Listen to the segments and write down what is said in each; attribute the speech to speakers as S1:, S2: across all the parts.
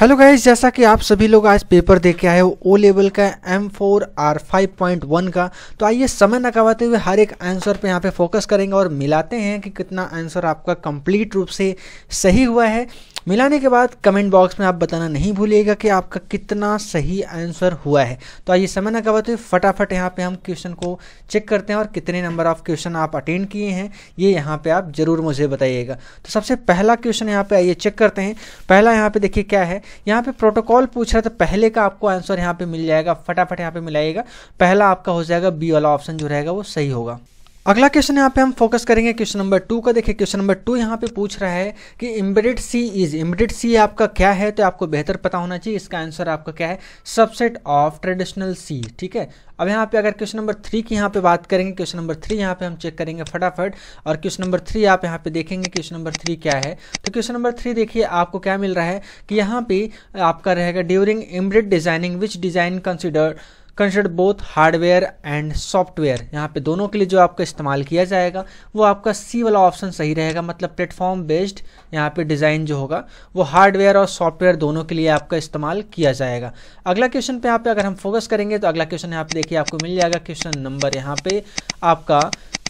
S1: hello guys जैसा कि आप सभी लोग आज पेपर दे के आए हो ओ लेवल का M four R five point one का तो आइए समय न कवाते हुए हर एक आंसर पे यहाँ पे फोकस करेंगे और मिलाते हैं कि कितना आंसर आपका कंप्लीट रूप से सही हुआ है मिलाने के बाद कमेंट बॉक्स में आप बताना नहीं भूलिएगा कि आपका कितना सही आंसर हुआ है तो आइए समय ना कहते हुए फटाफट यहाँ पे हम क्वेश्चन को चेक करते हैं और कितने नंबर ऑफ क्वेश्चन आप अटेंड किए हैं ये यहाँ पे आप ज़रूर मुझे बताइएगा तो सबसे पहला क्वेश्चन यहाँ पे आइए चेक करते हैं पहला यहाँ पे देखिए क्या है यहाँ पे प्रोटोकॉल पूछ रहा था पहले का आपको आंसर यहाँ पे मिल जाएगा फटाफट यहाँ पे मिलाइएगा पहला आपका हो जाएगा बी वाला ऑप्शन जो रहेगा वो सही होगा अगला क्वेश्चन यहाँ पे हम फोकस करेंगे क्वेश्चन नंबर टू का देखिए क्वेश्चन नंबर टू यहाँ पे पूछ रहा है कि embedded C is embedded C आपका क्या है तो आपको बेहतर पता होना चाहिए इसका आंसर आपका क्या है सबसेट ऑफ ट्रेडिशनल सी ठीक है अब यहाँ पे अगर क्वेश्चन नंबर थ्री की यहाँ पे बात करेंगे क्वेश्चन नंबर थ्री यहाँ पे हम चेक करेंगे फटाफट और क्वेश्चन नंबर थ्री आप यहाँ पे देखेंगे क्वेश्चन नंबर थ्री क्या है तो क्वेश्चन नंबर थ्री देखिए आपको क्या मिल रहा है कि यहाँ पे आपका रहेगा during embed designing which design consider consider both hardware and software यहाँ पे दोनों के लिए जो आपका इस्तेमाल किया जाएगा वो आपका सी वाला ऑप्शन सही रहेगा मतलब प्लेटफॉर्म बेस्ड यहाँ पे डिज़ाइन जो होगा वो हार्डवेयर और सॉफ्टवेयर दोनों के लिए आपका इस्तेमाल किया जाएगा अगला क्वेश्चन पे यहाँ पे अगर हम फोकस करेंगे तो अगला क्वेश्चन यहाँ पे देखिए आपको मिल जाएगा क्वेश्चन नंबर यहाँ पे आपका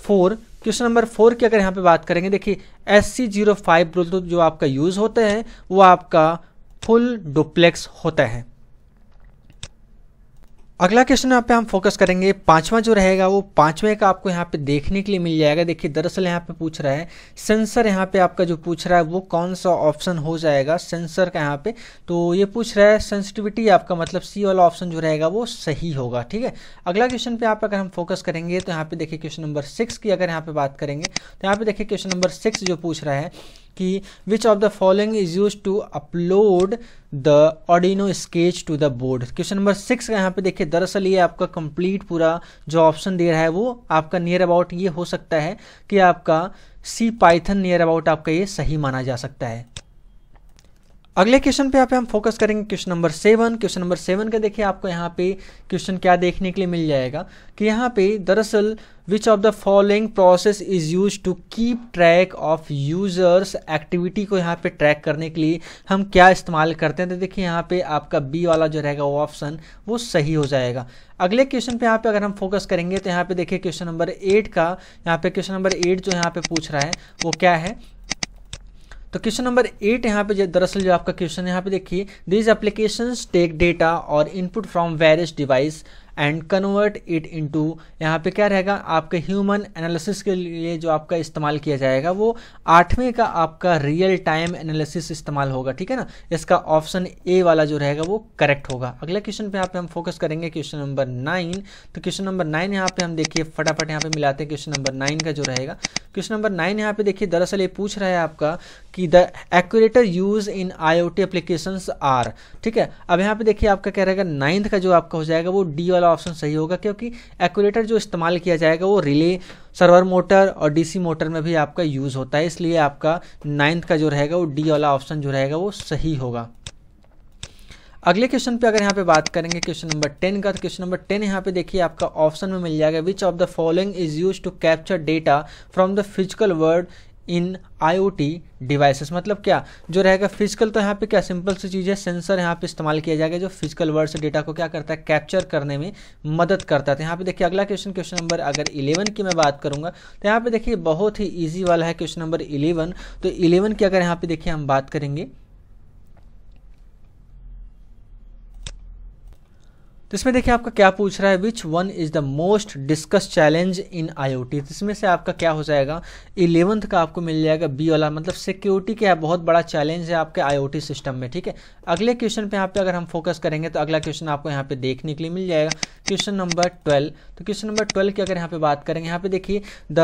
S1: फोर क्वेश्चन नंबर फोर की अगर यहाँ पे बात करेंगे देखिए S C zero five Bluetooth जो आपका यूज़ होता है वो आपका फुल डुप्लेक्स होता है अगला क्वेश्चन यहाँ पे हम फोकस करेंगे पांचवा जो रहेगा वो पांचवे का आपको यहाँ पे देखने के लिए मिल जाएगा देखिए दरअसल यहाँ पे पूछ रहा है सेंसर यहाँ पे आपका जो पूछ रहा है वो कौन सा ऑप्शन हो जाएगा सेंसर का यहाँ पे तो ये पूछ रहा है सेंसिटिविटी आपका मतलब सी वाला ऑप्शन जो रहेगा वो सही होगा ठीक है अगला क्वेश्चन पे आप अगर हम फोकस करेंगे तो यहाँ पे देखिए क्वेश्चन नंबर सिक्स की अगर यहाँ पे बात करेंगे तो यहाँ पे देखिए क्वेश्चन नंबर सिक्स जो पूछ रहा है कि which of the following is use to upload the Arduino sketch to the board question number six का यहाँ पे देखिए दरअसल ये आपका कंप्लीट पूरा जो ऑप्शन दे रहा है वो आपका नियर अबाउट ये हो सकता है कि आपका सी पाइथन नियर अबाउट आपका ये सही माना जा सकता है अगले क्वेश्चन पे यहाँ पे हम फोकस करेंगे question number seven question number seven का देखिए आपको यहाँ पे क्वेश्चन क्या देखने के लिए मिल जाएगा कि यहाँ पे दरअसल which of the following process is use to keep track of users activity को यहाँ पे ट्रैक करने के लिए हम क्या इस्तेमाल करते हैं तो देखिए यहाँ पे आपका बी वाला जो रहेगा वो ऑप्शन वो सही हो जाएगा अगले क्वेश्चन पे यहाँ पे अगर हम फोकस करेंगे तो यहाँ पे देखिए क्वेश्चन नंबर एट का यहाँ पे क्वेश्चन नंबर एट जो यहाँ पे पूछ रहा है वो क्या है तो क्वेश्चन नंबर एट यहाँ पे दरअसल जो आपका क्वेश्चन यहाँ पे देखिए दीज एप्लीकेशन टेक डेटा और input from various device and convert it into यहाँ पे क्या रहेगा आपके ह्यूमन एनालिसिस के लिए जो आपका इस्तेमाल किया जाएगा वो आठवें का आपका रियल टाइम एनालिसिस इस्तेमाल होगा ठीक है ना इसका ऑप्शन ए वाला जो रहेगा वो करेक्ट होगा अगला क्वेश्चन पे यहाँ पे हम फोकस करेंगे क्वेश्चन नंबर नाइन तो क्वेश्चन नंबर नाइन यहाँ पे हम देखिए फटाफट यहाँ पे मिलाते हैं क्वेश्चन नंबर नाइन का जो रहेगा क्वेश्चन नंबर नाइन यहाँ पे देखिए दरअसल ये पूछ रहा है आपका कि the actuator use in I O T application are ठीक है अब यहाँ पे देखिए आपका क्या रहेगा नाइन्थ का जो आपका हो जाएगा वो डी वाला वाला ऑप्शन सही होगा क्योंकि एक्यूरेटर जो इस्तेमाल किया जाएगा वो रिले सर्वर मोटर और डीसी मोटर में भी आपका यूज़ होता है इसलिए आपका नाइन्थ का जो रहेगा वो डी वाला ऑप्शन जो रहेगा वो सही होगा अगले क्वेश्चन पे अगर यहाँ पे बात करेंगे क्वेश्चन नंबर टेन का तो क्वेश्चन नंबर टेन यहाँ पे देखिए आपका ऑप्शन में मिल जाएगा which of the following is use to capture data from the physical world in T devices मतलब क्या जो रहेगा फिजिकल तो यहाँ पे क्या सिंपल सी चीज़ है सेंसर यहाँ पे इस्तेमाल किया जाएगा जो फिजिकल वर्ड से डेटा को क्या करता है कैप्चर करने में मदद करता है तो यहाँ पे देखिए अगला क्वेश्चन क्वेश्चन नंबर अगर इलेवन की मैं बात करूँगा तो यहाँ पे देखिए बहुत ही ईजी वाला है क्वेश्चन नंबर इलेवन तो इलेवन की अगर यहाँ पे देखिए हम बात करेंगे तो इसमें देखिए आपका क्या पूछ रहा है which one is the most discuss challenge in IoT T इसमें से आपका क्या हो जाएगा इलेवंथ का आपको मिल जाएगा बी वाला मतलब सिक्योरिटी क्या है बहुत बड़ा चैलेंज है आपके आईओटी सिस्टम में ठीक है अगले क्वेश्चन पे यहाँ पे अगर हम फोकस करेंगे तो अगला क्वेश्चन आपको यहाँ पे देखने के लिए मिल जाएगा क्वेश्चन नंबर ट्वेल्व तो क्वेश्चन नंबर ट्वेल्व की अगर यहाँ पे बात करेंगे यहाँ पे देखिए द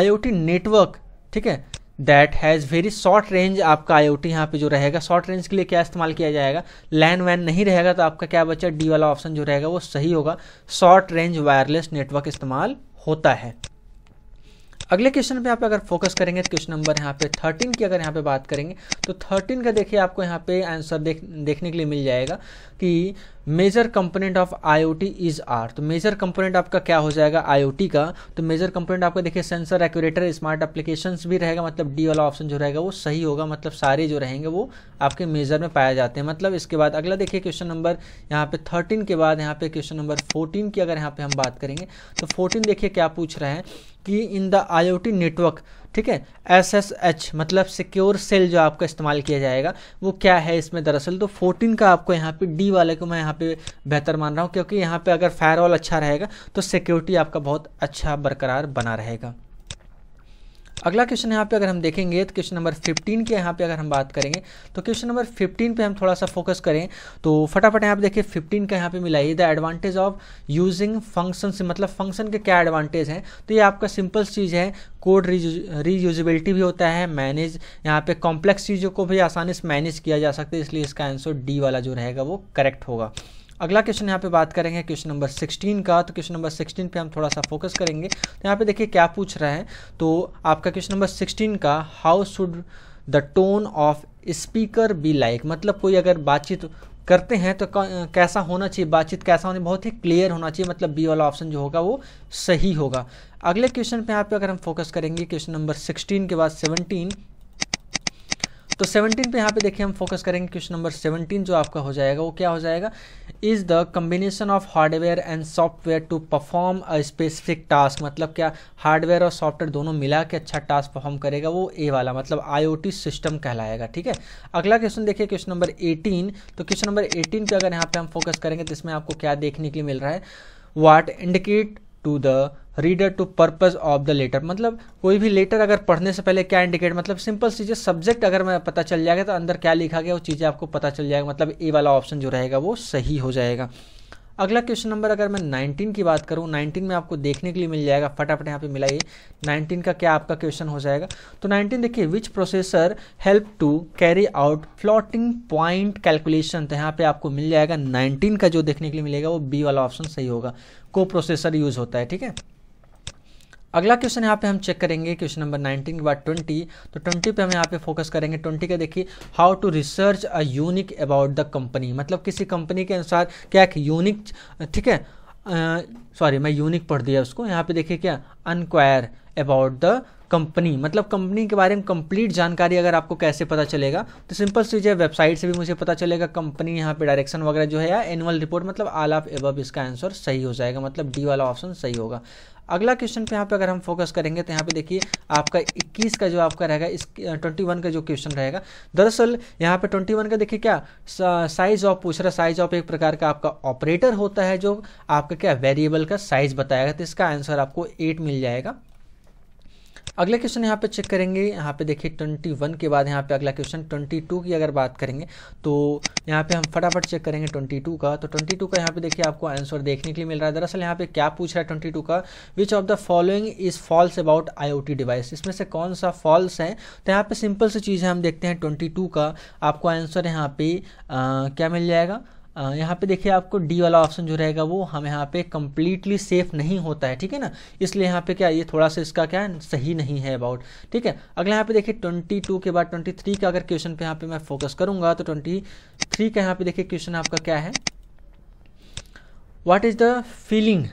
S1: आई नेटवर्क ठीक है that has very short range आपका आई ओ टी यहाँ पर जो रहेगा शॉर्ट रेंज के लिए क्या इस्तेमाल किया जाएगा लैन वैन नहीं रहेगा तो आपका क्या बच्चा डी वाला ऑप्शन जो रहेगा वो सही होगा शॉर्ट रेंज वायरलेस नेटवर्क इस्तेमाल होता है अगले क्वेश्चन पे आप अगर फोकस करेंगे तो क्वेश्चन नंबर यहाँ पे थर्टीन की अगर यहाँ पे बात करेंगे तो थर्टीन का देखिए आपको यहाँ पे आंसर देख देखने के लिए मिल जाएगा कि major component of IoT is are तो मेजर कंपोनेंट आपका क्या हो जाएगा आईओटी का तो मेजर कंपोनेंट आपका देखिए सेंसर एक्यूरेटर स्मार्ट एप्लीकेशन भी रहेगा मतलब डी वाला ऑप्शन जो रहेगा वो सही होगा मतलब सारे जो रहेंगे वो आपके मेजर में पाए जाते हैं मतलब इसके बाद अगला देखिए क्वेश्चन नंबर यहाँ पे थर्टीन के बाद यहाँ पे क्वेश्चन नंबर फोर्टीन की अगर यहाँ पे हम बात करेंगे तो फोर्टीन देखिए क्या पूछ रहे हैं कि इन द टी नेटवर्क ठीक है एस एस एच मतलब सिक्योर सेल जो आपका इस्तेमाल किया जाएगा वो क्या है इसमें दरअसल तो 14 का आपको यहाँ पे डी वाले को मैं यहाँ पे बेहतर मान रहा हूँ क्योंकि यहाँ पे अगर फायरवॉल अच्छा रहेगा तो सिक्योरिटी आपका बहुत अच्छा बरकरार बना रहेगा अगला क्वेश्चन यहाँ पे अगर हम देखेंगे तो क्वेश्चन नंबर 15 के यहाँ पे अगर हम बात करेंगे तो क्वेश्चन नंबर 15 पे हम थोड़ा सा फोकस करें तो फटाफट यहाँ पे देखिए 15 का यहाँ पे मिला ये the advantage of using function से मतलब फंक्शन के क्या एडवांटेज हैं तो ये आपका सिंपल चीज़ है कोड रीयूजिबिलिटी भी होता है मैनेज यहाँ पे कॉम्प्लेक्स चीज़ों को भी आसानी से मैनेज किया जा सकता है इसलिए इसका आंसर डी वाला जो रहेगा वो करेक्ट होगा अगला क्वेश्चन यहाँ पे बात करेंगे क्वेश्चन नंबर 16 का तो क्वेश्चन नंबर 16 पे हम थोड़ा सा फोकस करेंगे तो यहाँ पे देखिए क्या पूछ रहा है तो आपका क्वेश्चन नंबर 16 का how should the tone of speaker be like मतलब कोई अगर बातचीत करते हैं तो कैसा होना चाहिए बातचीत कैसा होनी बहुत ही क्लियर होना चाहिए मतलब बी वाला ऑप्शन जो होगा वो सही होगा अगले क्वेश्चन पे यहाँ पे अगर हम फोकस करेंगे क्वेश्चन नंबर 16 के बाद सेवनटीन तो 17 पे यहाँ पे देखिए हम फोकस करेंगे क्वेश्चन नंबर 17 जो आपका हो जाएगा वो क्या हो जाएगा is the combination of hardware and software to perform a specific task मतलब क्या हार्डवेयर और सॉफ्टवेयर दोनों मिला के अच्छा टास्क परफॉर्म करेगा वो ए वाला मतलब आई सिस्टम कहलाएगा ठीक है अगला क्वेश्चन देखिए क्वेश्चन नंबर एटीन तो क्वेश्चन नंबर एटीन पर अगर यहाँ पे हम फोकस करेंगे तो इसमें आपको क्या देखने के लिए मिल रहा है what indicate to the reader to purpose of the letter मतलब कोई भी लेटर अगर पढ़ने से पहले क्या इंडिकेट मतलब सिंपल चीज़ें सब्जेक्ट अगर मैं पता चल जाएगा तो अंदर क्या लिखा गया वो चीज़ें आपको पता चल जाएगा मतलब ए वाला ऑप्शन जो रहेगा वो सही हो जाएगा अगला क्वेश्चन नंबर अगर मैं 19 की बात करूँ 19 में आपको देखने के लिए मिल जाएगा फटाफट यहाँ पे मिलाइए 19 का क्या आपका क्वेश्चन हो जाएगा तो 19 देखिए which processor help to carry out floating point calculation तो यहाँ पे आपको मिल जाएगा नाइनटीन का जो देखने के लिए मिलेगा वो बी वाला ऑप्शन सही होगा को प्रोसेसर यूज होता है ठीक है अगला क्वेश्चन यहाँ पे हम चेक करेंगे क्वेश्चन नंबर 19 के बाद 20 तो 20 पे हम यहाँ पे फोकस करेंगे 20 का देखिए how to research a unique about the company मतलब किसी कंपनी के अनुसार क्या एक यूनिक ठीक है सॉरी मैं यूनिक पढ़ दिया उसको यहाँ पे देखिए क्या अनक्वायर अबाउट द कंपनी मतलब कंपनी के बारे में कंप्लीट जानकारी अगर आपको कैसे पता चलेगा तो सिंपल चीज़ है वेबसाइट से भी मुझे पता चलेगा कंपनी यहाँ पे डायरेक्शन वगैरह जो है या एनुअल रिपोर्ट मतलब आल ऑफ एब इसका आंसर सही हो जाएगा मतलब डी वाला ऑप्शन सही होगा अगला क्वेश्चन पे यहाँ पे अगर हम फोकस करेंगे तो यहाँ पे देखिए आपका 21 का जो आपका रहेगा इस 21 का जो क्वेश्चन रहेगा दरअसल यहाँ पे 21 का देखिए क्या साइज ऑफ पूछ रहा साइज ऑफ एक प्रकार का आपका ऑपरेटर होता है जो आपका क्या वेरिएबल का साइज बताएगा तो इसका आंसर आपको एट मिल जाएगा अगला क्वेश्चन यहाँ पे चेक करेंगे यहाँ पे देखिए ट्वेंटी वन के बाद यहाँ पे अगला क्वेश्चन ट्वेंटी टू की अगर बात करेंगे तो यहाँ पे हम फटाफट चेक करेंगे ट्वेंटी टू का तो ट्वेंटी टू का यहाँ पे देखिए आपको आंसर देखने के लिए मिल रहा है दरअसल यहाँ पे क्या पूछ रहा है ट्वेंटी टू का which of the following is false about I device इसमें से कौन सा फॉल्स है तो यहाँ पे सिंपल सी चीज़ है हम देखते हैं ट्वेंटी का आपको आंसर यहाँ पे आ, क्या मिल जाएगा यहाँ पे देखिए आपको डी वाला ऑप्शन जो रहेगा वो हम यहाँ पे कम्प्लीटली सेफ नहीं होता है ठीक है ना इसलिए यहाँ पे क्या ये थोड़ा सा इसका क्या सही नहीं है अबाउट ठीक है अगला यहाँ पे देखिए ट्वेंटी टू के बाद ट्वेंटी थ्री का अगर क्वेश्चन पे यहाँ पे मैं फोकस करूंगा तो ट्वेंटी थ्री का यहाँ पे देखिए क्वेश्चन आपका क्या है वाट इज द फीलिंग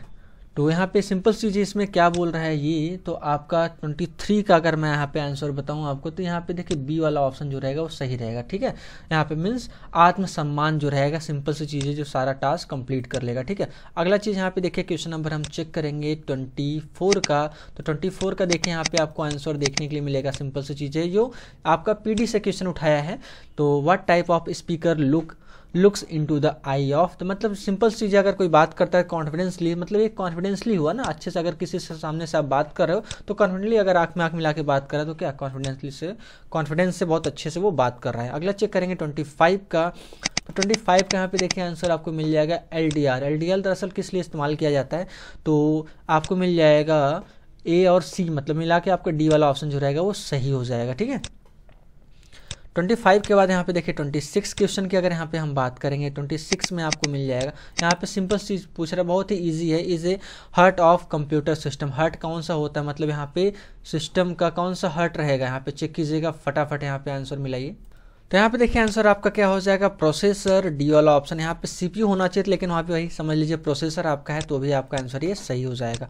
S1: तो यहाँ पे सिंपल चीज़ इसमें क्या बोल रहा है ये तो आपका 23 का अगर मैं यहाँ पे आंसर बताऊँ आपको तो यहाँ पे देखिए बी वाला ऑप्शन जो रहेगा वो सही रहेगा ठीक है यहाँ पे मीन्स आत्मसम्मान जो रहेगा सिंपल सी चीजें जो सारा टास्क कंप्लीट कर लेगा ठीक है अगला चीज़ यहाँ पे देखिए क्वेश्चन नंबर हम चेक करेंगे ट्वेंटी का तो ट्वेंटी का देखिए यहाँ पे आपको आंसर देखने के लिए मिलेगा सिंपल सी चीजें जो आपका पी से क्वेश्चन उठाया है तो what type of speaker look looks to the eye of तो मतलब सिंपल चीज अगर कोई बात करता है कॉन्फिडेंसली मतलब ये कॉन्फिडेंसली हुआ ना अच्छे से अगर किसी से सामने से आप बात कर रहे हो तो कॉन्फिडेंटली अगर आंख में आँख मिला के बात कर रहे हो तो क्या कॉन्फिडेंसली से कॉन्फिडेंस से बहुत अच्छे से वो बात कर रहा है अगला चेक करेंगे ट्वेंटी फाइव का तो ट्वेंटी फाइव का यहाँ पे देखिए आंसर आपको मिल जाएगा L D R L D R दरअसल किस लिए इस्तेमाल किया जाता है तो आपको मिल जाएगा ए और सी मतलब मिला के आपका डी वाला ऑप्शन जो रहेगा वो सही हो जाएगा ठीक है ट्वेंटी फाइव के बाद यहाँ पे देखिए ट्वेंटी सिक्स क्वेश्चन की अगर यहाँ पे हम बात करेंगे ट्वेंटी सिक्स में आपको मिल जाएगा यहाँ पे सिंपल चीज़ पूछ रहा है बहुत ही ईजी है is a heart of computer system heart कौन सा होता है मतलब यहाँ पे सिस्टम का कौन सा हर्ट रहेगा यहाँ पे चेक कीजिएगा फटाफट यहाँ पे आंसर मिलाइए तो यहाँ पे देखिए आंसर आपका क्या हो जाएगा प्रोसेसर डी वाला ऑप्शन यहाँ पे सीपीयू होना चाहिए लेकिन वहाँ पे वही समझ लीजिए प्रोसेसर आपका है तो भी आपका आंसर ये सही हो जाएगा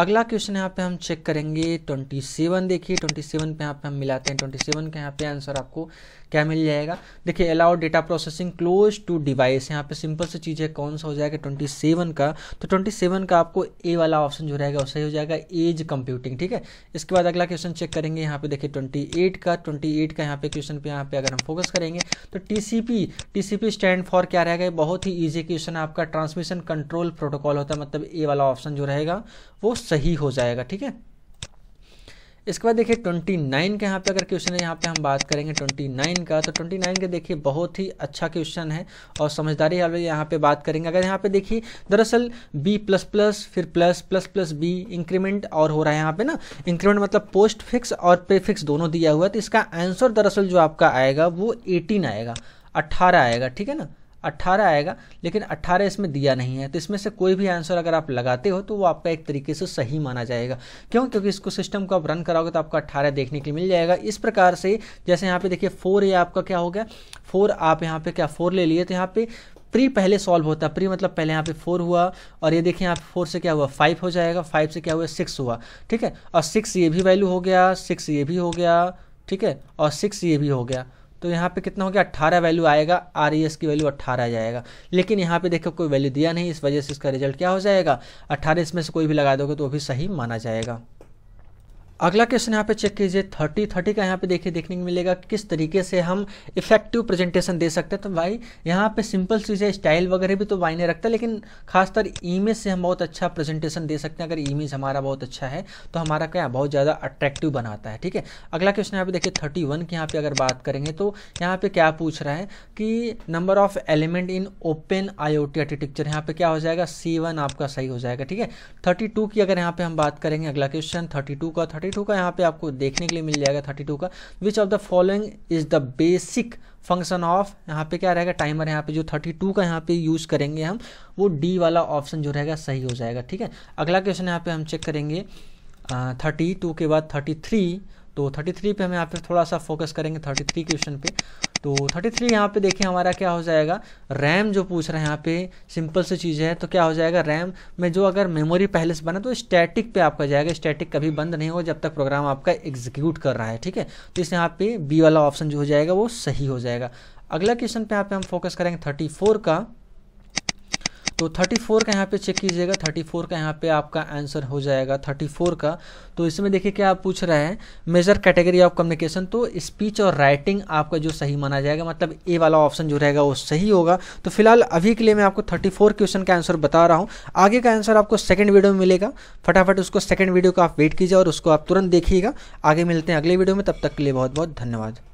S1: अगला क्वेश्चन यहाँ पे हम चेक करेंगे ट्वेंटी सेवन देखिए ट्वेंटी सेवन पे यहाँ पे हम मिलाते हैं ट्वेंटी सेवन का यहाँ पे आंसर आपको क्या मिल जाएगा देखिए allowed data processing close to device यहाँ पे सिंपल सी चीज़ है कौन सा हो जाएगा ट्वेंटी सेवन का तो ट्वेंटी सेवन का आपको ए वाला ऑप्शन जो रहेगा वो सही हो जाएगा एज कंप्यूटिंग ठीक है इसके बाद अगला क्वेश्चन चेक करेंगे यहाँ पे देखिए ट्वेंटी एट का ट्वेंटी एट का यहाँ पे क्वेश्चन पे यहाँ पे अगर हम फोकस करेंगे तो T C P T C P stand for क्या रहेगा बहुत ही ईजी क्वेश्चन आपका ट्रांसमिशन कंट्रोल प्रोटोकॉल होता है मतलब ए वाला ऑप्शन जो रहेगा वो सही हो जाएगा ठीक है इसके बाद देखिए ट्वेंटी नाइन के यहाँ पे अगर क्वेश्चन है यहाँ पे हम बात करेंगे ट्वेंटी नाइन का तो ट्वेंटी के देखिए बहुत ही अच्छा क्वेश्चन है और समझदारी यहाँ पे बात करेंगे अगर यहाँ पे देखिए दरअसल बी प्लस प्लस फिर plus plus plus B increment और हो रहा है यहाँ पे ना इंक्रीमेंट मतलब पोस्ट फिक्स और पे फिक्स दोनों दिया हुआ है तो इसका आंसर दरअसल जो आपका आएगा वो एटीन आएगा अट्ठारह आएगा ठीक है ना 18 आएगा लेकिन 18 इसमें दिया नहीं है तो इसमें से कोई भी आंसर अगर आप लगाते हो तो वो आपका एक तरीके से सही माना जाएगा क्यों क्योंकि इसको सिस्टम को आप रन कराओगे तो आपको 18 देखने के लिए मिल जाएगा इस प्रकार से जैसे यहाँ पे देखिए फोर ये आपका क्या हो गया फोर आप यहाँ पे क्या फोर ले लिए तो यहाँ पे प्री पहले सॉल्व होता है प्री मतलब पहले यहाँ पे फोर हुआ और ये देखिए यहाँ पे फोर से क्या हुआ फाइव हो जाएगा फाइव से क्या हुआ सिक्स हुआ ठीक है और सिक्स ये भी वैल्यू हो गया सिक्स ये भी हो गया ठीक है और सिक्स ये भी हो गया तो यहाँ पे कितना हो गया अट्ठारह वैल्यू आएगा आर e की वैल्यू अट्ठारह आ जाएगा लेकिन यहाँ पे देखो कोई वैल्यू दिया नहीं इस वजह से इसका रिजल्ट क्या हो जाएगा अट्ठारह इसमें से कोई भी लगा दोगे तो वो भी सही माना जाएगा अगला क्वेश्चन यहाँ पे चेक कीजिए थर्टी थर्टी का यहाँ पे देखिए देखने को मिलेगा किस तरीके से हम इफेक्टिव प्रेजेंटेशन दे सकते हैं तो भाई यहाँ पे सिंपल चीज़ें स्टाइल वगैरह भी तो नहीं रखता है लेकिन खासकर इमेज से हम बहुत अच्छा प्रेजेंटेशन दे सकते हैं अगर इमेज हमारा बहुत अच्छा है तो हमारा क्या बहुत ज़्यादा अट्रैक्टिव बनाता है ठीक है अगला क्वेश्चन यहाँ पे देखिए थर्टी वन की यहाँ पे अगर बात करेंगे तो यहाँ पे क्या पूछ रहा है कि number of element in open I O architecture यहाँ पे क्या हो जाएगा सी वन आपका सही हो जाएगा ठीक है थर्टी टू की अगर यहाँ पे हम बात करेंगे अगला क्वेश्चन थर्टी टू का थर्टी टू का यहाँ पे आपको देखने के लिए मिल जाएगा थर्टी टू का which of the following is the basic function of यहाँ पे क्या रहेगा टाइमर यहाँ पे जो थर्टी टू का यहाँ पे यूज करेंगे हम वो डी वाला ऑप्शन जो रहेगा सही हो जाएगा ठीक है अगला क्वेश्चन यहाँ पे हम चेक करेंगे थर्टी uh, टू के बाद थर्टी थ्री तो 33 पे हम यहाँ पे थोड़ा सा फोकस करेंगे 33 क्वेश्चन पे तो 33 थ्री यहाँ पे देखें हमारा क्या हो जाएगा रैम जो पूछ रहे हैं यहाँ पे सिंपल सी चीज़ है तो क्या हो जाएगा रैम में जो अगर मेमोरी पहले से बना तो स्टैटिक पे आपका जाएगा स्टैटिक कभी बंद नहीं होगा जब तक प्रोग्राम आपका एग्जीक्यूट कर रहा है ठीक है तो इस यहाँ पे बी वाला ऑप्शन जो हो जाएगा वो सही हो जाएगा अगला क्वेश्चन पे यहाँ पे हम फोकस करेंगे थर्टी का तो 34 का यहाँ पे चेक कीजिएगा 34 का यहाँ पे आपका आंसर हो जाएगा 34 का तो इसमें देखिए क्या आप पूछ रहे हैं मेजर कैटेगरी ऑफ कम्युनिकेशन तो स्पीच और राइटिंग आपका जो सही माना जाएगा मतलब ए वाला ऑप्शन जो रहेगा वो सही होगा तो फिलहाल अभी के लिए मैं आपको 34 क्वेश्चन का आंसर बता रहा हूँ आगे का आंसर आपको सेकेंड वीडियो में मिलेगा फटाफट उसको सेकेंड वीडियो का आप वेट कीजिए और उसको आप तुरंत देखिएगा आगे मिलते हैं अगले वीडियो में तब तक के लिए बहुत बहुत धन्यवाद